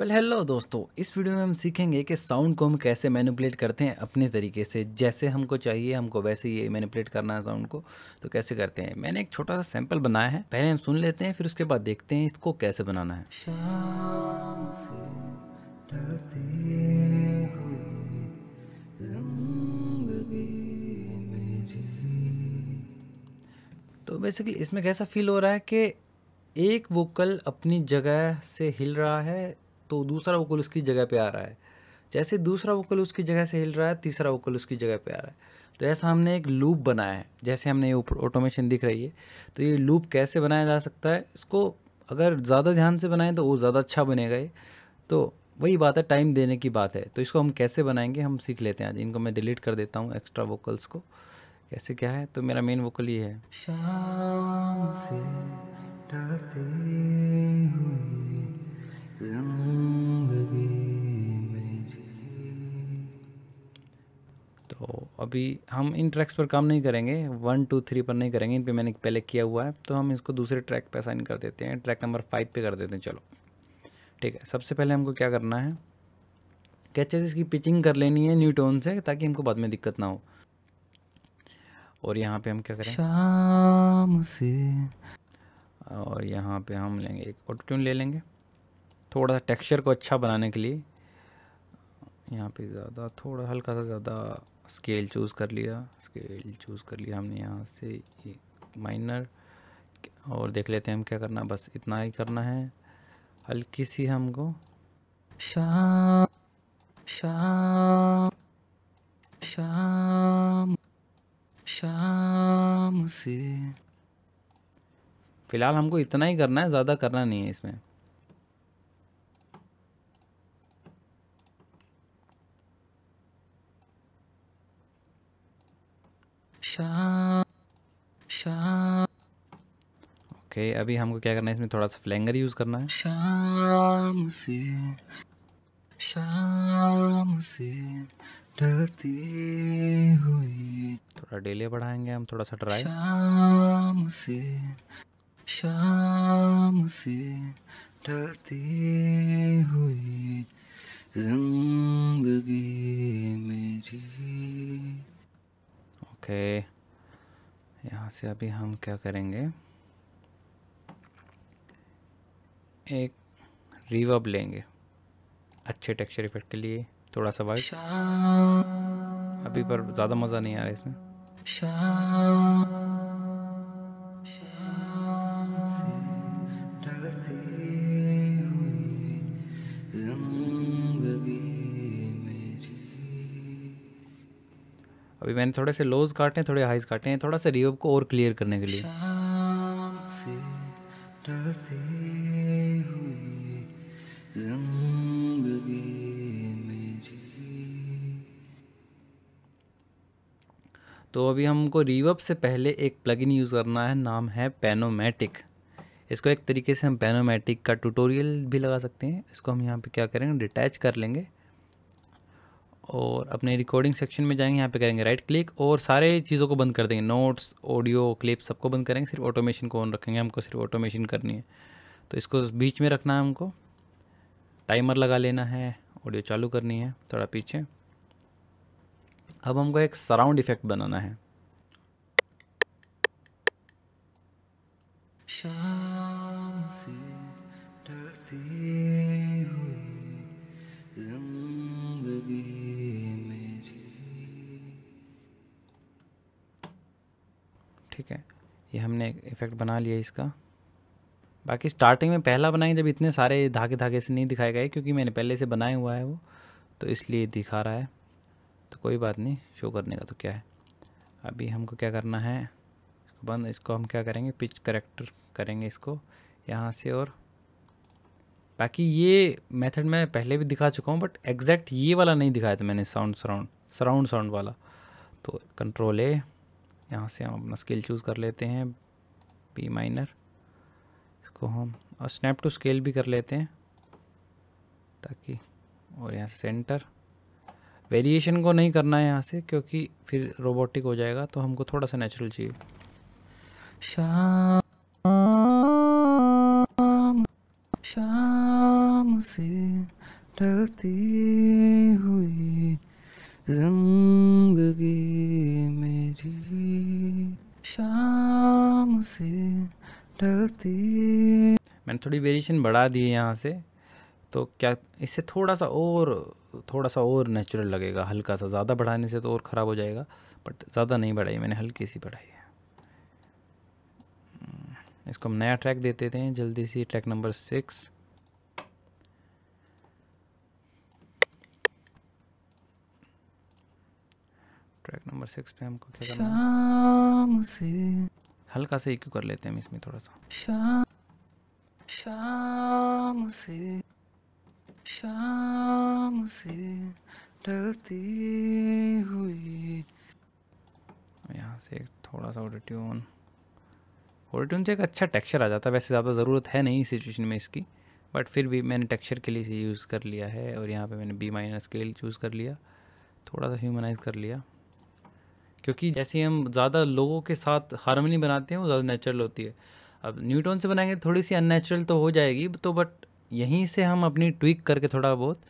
Well hello दोस्तों इस video में हम सीखेंगे कि साउंड को हम कैसे मैनिपुलेट करते हैं अपने तरीके से जैसे हमको चाहिए हमको वैसे ही मैनिपुलेट करना है साउंड को तो कैसे करते हैं मैंने एक छोटा सा सैंपल बनाया है पहले हम सुन लेते हैं फिर उसके बाद देखते हैं इसको कैसे बनाना है तो बेसिकली इसमें कैसा फील हो रहा है कि एक वोकल अपनी जगह से हिल रहा है तो दूसरा वोकल उसकी जगह पे आ रहा है जैसे दूसरा वोकल उसकी जगह से हिल रहा है तीसरा वोकल उसकी जगह पे आ रहा है तो ऐसा हमने एक लूप बनाया है जैसे हमने ये ऊपर ऑटोमेशन दिख रही है तो ये लूप कैसे बनाया जा सकता है इसको अगर ज़्यादा ध्यान से बनाएं तो वो ज़्यादा अच्छा बनेगा ये तो वही बात है टाइम देने की बात है तो इसको हम कैसे बनाएंगे हम सीख लेते हैं आज इनको मैं डिलीट कर देता हूँ एक्स्ट्रा वोकल्स को कैसे क्या है तो मेरा मेन वोकल ये है शाम से डरते हुए तो अभी हम इन ट्रैक्स पर काम नहीं करेंगे वन टू थ्री पर नहीं करेंगे इन पर मैंने पहले किया हुआ है तो हम इसको दूसरे ट्रैक पर साइन कर देते हैं ट्रैक नंबर फाइव पे कर देते हैं चलो ठीक है सबसे पहले हमको क्या करना है कैचेस इसकी पिचिंग कर लेनी है न्यू टोन से ताकि हमको बाद में दिक्कत ना हो और यहाँ पे हम क्या करें शाम से और यहाँ पे हम लेंगे एक ऑटो ट्यून ले लेंगे थोड़ा सा टेक्सचर को अच्छा बनाने के लिए यहाँ पे ज़्यादा थोड़ा हल्का सा ज़्यादा स्केल चूज़ कर लिया स्केल चूज़ कर लिया हमने यहाँ से माइनर और देख लेते हैं हम क्या करना बस इतना ही करना है हल्की सी हमको शाम शाम शाम शाम से फ़िलहाल हमको इतना ही करना है ज़्यादा करना नहीं है इसमें ओके okay, ओके अभी हमको क्या करना है इसमें थोड़ा सा फ्लैंगर यूज़ करना है शाम से शाम से हुई थोड़ा डेले बढ़ाएंगे हम थोड़ा सा ट्राई शाम से शाम से हुई जिंदगी मेरी ओके यहाँ से अभी हम क्या करेंगे एक रिवर्ब लेंगे अच्छे टेक्सचर इफेक्ट के लिए थोड़ा सा वाइट अभी पर ज़्यादा मज़ा नहीं आ रहा इसमें अभी मैंने थोड़े से लोज काटे हैं थोड़े हाइज काटे हैं थोड़ा सा रिवर्ब को और क्लियर करने के लिए तो अभी हमको रिवर्ब से पहले एक प्लगइन यूज़ करना है नाम है पैनोमेटिक इसको एक तरीके से हम पैनोमेटिक का ट्यूटोरियल भी लगा सकते हैं इसको हम यहाँ पे क्या करेंगे डिटैच कर लेंगे और अपने रिकॉर्डिंग सेक्शन में जाएंगे यहाँ पे करेंगे राइट क्लिक और सारे चीज़ों को बंद कर देंगे नोट्स ऑडियो क्लिप सबको बंद करेंगे सिर्फ ऑटोमेशन को ऑन रखेंगे हमको सिर्फ ऑटोमेशन करनी है तो इसको बीच में रखना है हमको टाइमर लगा लेना है ऑडियो चालू करनी है थोड़ा पीछे अब हमको एक सराउंड इफेक्ट बनाना है शाम से डरती ठीक है ये हमने इफ़ेक्ट बना लिया इसका बाकी स्टार्टिंग में पहला बनाएंगे जब इतने सारे धागे धागे से नहीं दिखाए गए क्योंकि मैंने पहले से बनाया हुआ है वो तो इसलिए दिखा रहा है तो कोई बात नहीं शो करने का तो क्या है अभी हमको क्या करना है इसको बंद इसको हम क्या करेंगे पिच करेक्टर करेंगे इसको यहाँ से और बाकी ये मेथड मैं पहले भी दिखा चुका हूँ बट एग्जैक्ट ये वाला नहीं दिखाया था मैंने साउंड सराउंड सराउंड साउंड वाला तो कंट्रोल ए यहाँ से हम अपना स्केल चूज़ कर लेते हैं पी माइनर इसको हम और स्नैप टू स्केल भी कर लेते हैं ताकि और यहाँ से सेंटर वेरिएशन को नहीं करना है यहाँ से क्योंकि फिर रोबोटिक हो जाएगा तो हमको थोड़ा सा नेचुरल चाहिए शाम शाम से डलती हुई डलती मैंने थोड़ी वेरिएशन बढ़ा दी है यहाँ से तो क्या इससे थोड़ा सा और थोड़ा सा और नेचुरल लगेगा हल्का सा ज़्यादा बढ़ाने से तो और ख़राब हो जाएगा बट ज़्यादा नहीं बढ़ाई मैंने हल्की सी बढ़ाई है हम्म, इसको हम नया ट्रैक देते थे जल्दी से track number six track number six पे हमको क्या करना है? हल्का सा इक्यू कर लेते हैं हम इसमें थोड़ा सा शाम शाम से शाम से डलती हुई यहाँ से एक थोड़ा सा ऑडिट्यून ऑडिट्यून से एक अच्छा टेक्सचर आ जाता है वैसे ज़्यादा ज़रूरत है नहीं सिचुएशन में इसकी बट फिर भी मैंने टेक्सचर के लिए इसे यूज़ कर लिया है और यहाँ पे मैंने बी माइनस स्केल चूज़ कर लिया थोड़ा सा ह्यूमनाइज कर लिया क्योंकि जैसे हम ज़्यादा लोगों के साथ हारमोनी बनाते हैं वो ज़्यादा नेचुरल होती है अब न्यूटोन से बनाएंगे थोड़ी सी अननेचुरल तो हो जाएगी तो बट यहीं से हम अपनी ट्विक करके थोड़ा बहुत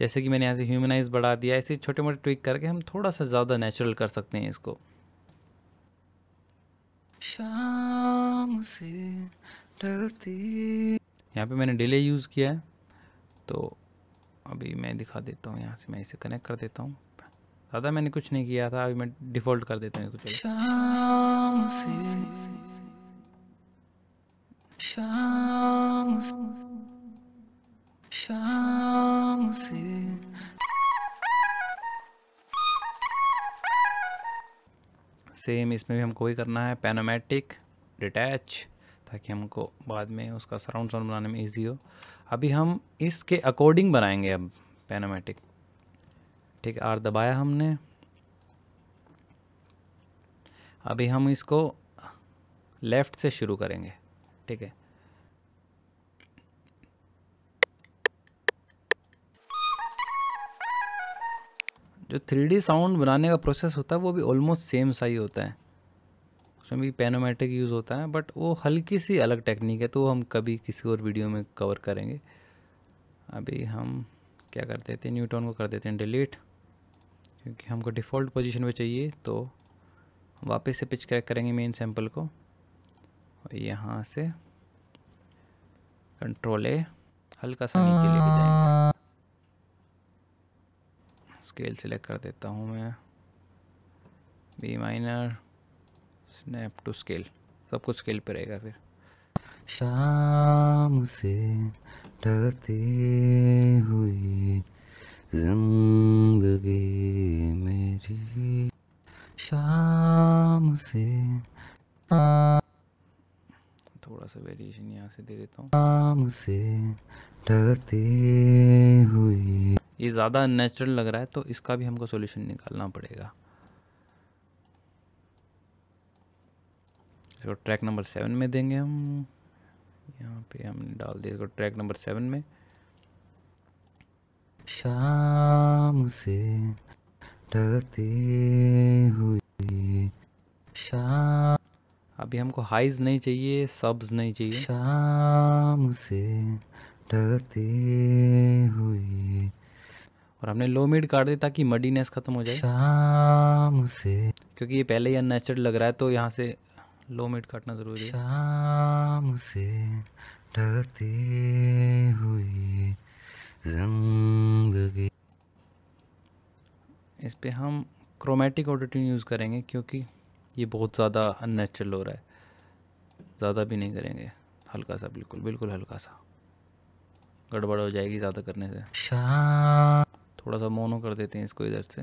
जैसे कि मैंने यहाँ से ह्यूमनाइज बढ़ा दिया ऐसे छोटे मोटे ट्विक करके हम थोड़ा सा ज़्यादा नेचुरल कर सकते हैं इसको शाम से डरती यहाँ पे मैंने डिले यूज़ किया है तो अभी मैं दिखा देता हूँ यहाँ से मैं इसे कनेक्ट कर देता हूँ दादा मैंने कुछ नहीं किया था अभी मैं डिफॉल्ट कर देता हूँ कुछ शाम से शाम शाम से सेम इसमें भी हमको वही करना है पैनोमेटिक डिटैच ताकि हमको बाद में उसका सराउंड साउंड बनाने में इजी हो अभी हम इसके अकॉर्डिंग बनाएंगे अब पैनोमेटिक ठीक आर दबाया हमने अभी हम इसको लेफ़्ट से शुरू करेंगे ठीक है जो थ्री साउंड बनाने का प्रोसेस होता है वो भी ऑलमोस्ट सेम सा ही होता है उसमें भी पेनोमेटिक यूज़ होता है बट वो हल्की सी अलग टेक्निक है तो वो हम कभी किसी और वीडियो में कवर करेंगे अभी हम क्या कर देते हैं न्यूटॉन को कर देते हैं डिलीट क्योंकि हमको डिफ़ॉल्ट पोजीशन पे चाहिए तो वापस से पिच क्रैक करेंगे मेन सैम्पल को और यहाँ से कंट्रोल ए हल्का सा नीचे लेके जाएंगे स्केल सिलेक्ट कर देता हूँ मैं B minor snap to scale सब कुछ स्केल पे रहेगा फिर शाम से डरते हुए सा वेरिएशन यहाँ से दे देता हूँ से डरते हुए ये ज़्यादा नेचुरल लग रहा है तो इसका भी हमको सॉल्यूशन निकालना पड़ेगा इसको ट्रैक नंबर सेवन में देंगे हम यहाँ पे हमने डाल दिया इसको ट्रैक नंबर सेवन में शाम से डरते हुए शाम अभी हमको हाइज नहीं चाहिए सब्स नहीं चाहिए शाम से डरते हुए और हमने लो मिड काट दिया ताकि मडीनेस ख़त्म हो जाए शाम से क्योंकि ये पहले ही अननेचुरल लग रहा है तो यहाँ से लो मिड काटना ज़रूरी है शाम से डरते हुए जिंदगी इस पर हम क्रोमेटिक ऑडिटिंग यूज़ करेंगे क्योंकि ये बहुत ज़्यादा अननेचुरल हो रहा है ज़्यादा भी नहीं करेंगे हल्का सा बिल्कुल बिल्कुल हल्का सा गड़बड़ हो जाएगी ज़्यादा करने से थोड़ा सा मोनो कर देते हैं इसको इधर से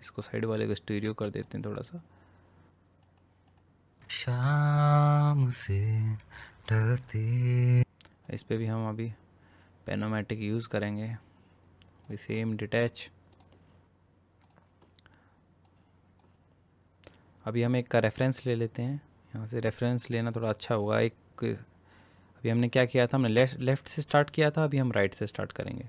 इसको साइड वाले का स्टीरियो कर देते हैं थोड़ा सा शाम से डरते इस पर भी हम अभी पेनोमेटिक यूज़ करेंगे सेम डिटैच अभी हम एक का रेफरेंस ले लेते हैं यहाँ से रेफरेंस लेना थोड़ा अच्छा होगा एक अभी हमने क्या किया था हमने लेफ्ट लेफ्ट से स्टार्ट किया था अभी हम राइट से स्टार्ट करेंगे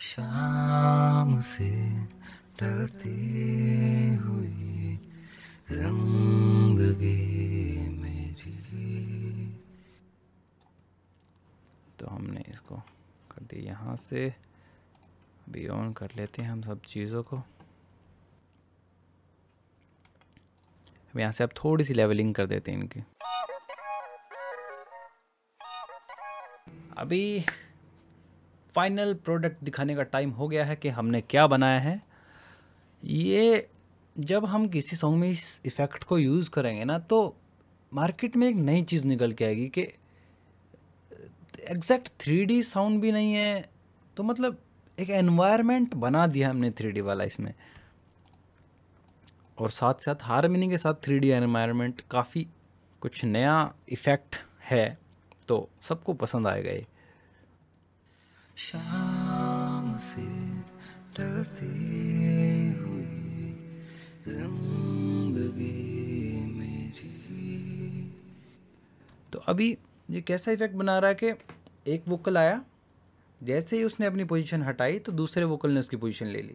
शाम से हुई जिंदगी मेरी तो हमने इसको कर दिया यहाँ से अभी ऑन कर लेते हैं हम सब चीज़ों को अब यहाँ से आप थोड़ी सी लेवलिंग कर देते हैं इनकी अभी फाइनल प्रोडक्ट दिखाने का टाइम हो गया है कि हमने क्या बनाया है ये जब हम किसी सॉन्ग में इस इफ़ेक्ट को यूज़ करेंगे ना तो मार्केट में एक नई चीज़ निकल के आएगी कि एग्जैक्ट थ्री साउंड भी नहीं है तो मतलब एक एनवायरनमेंट बना दिया हमने थ्री वाला इसमें और साथ साथ हारमनी के साथ थ्री डी एनवायरमेंट काफ़ी कुछ नया इफ़ेक्ट है तो सबको पसंद आएगा ये शाम से तो अभी ये कैसा इफेक्ट बना रहा है कि एक वोकल आया जैसे ही उसने अपनी पोजीशन हटाई तो दूसरे वोकल ने उसकी पोजीशन ले ली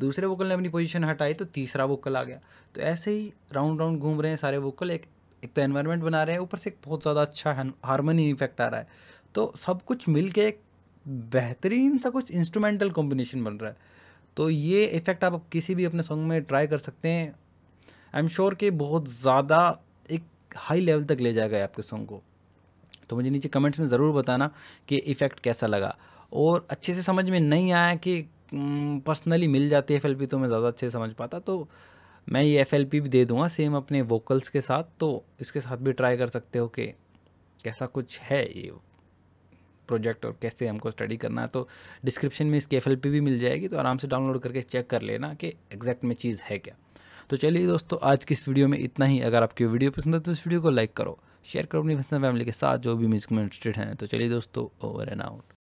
दूसरे वोकल ने अपनी पोजीशन हटाई तो तीसरा वोकल आ गया तो ऐसे ही राउंड राउंड घूम रहे हैं सारे वोकल एक एक तो एनवायरनमेंट बना रहे हैं ऊपर से एक बहुत ज़्यादा अच्छा हारमोनी इफेक्ट आ रहा है तो सब कुछ मिल के एक बेहतरीन सा कुछ इंस्ट्रूमेंटल कॉम्बिनेशन बन रहा है तो ये इफेक्ट आप किसी भी अपने सॉन्ग में ट्राई कर सकते हैं आई एम श्योर कि बहुत ज़्यादा एक हाई लेवल तक ले जाएगा आपके सॉन्ग को तो मुझे नीचे कमेंट्स में ज़रूर बताना कि इफ़ेक्ट कैसा लगा और अच्छे से समझ में नहीं आया कि पर्सनली मिल जाती है एफ तो मैं ज़्यादा अच्छे समझ पाता तो मैं ये एफ भी दे दूँगा सेम अपने वोकल्स के साथ तो इसके साथ भी ट्राई कर सकते हो कि कैसा कुछ है ये प्रोजेक्ट और कैसे हमको स्टडी करना है तो डिस्क्रिप्शन में इसकी एफ भी मिल जाएगी तो आराम से डाउनलोड करके चेक कर लेना कि एग्जैक्ट में चीज़ है क्या तो चलिए दोस्तों आज की इस वीडियो में इतना ही अगर आपकी वीडियो पसंद है तो इस वीडियो को लाइक करो शेयर करो अपनी फैमिली के साथ जो भी म्यूजिक में इंटरेस्टेड हैं तो चलिए दोस्तों ओवर एंड आउट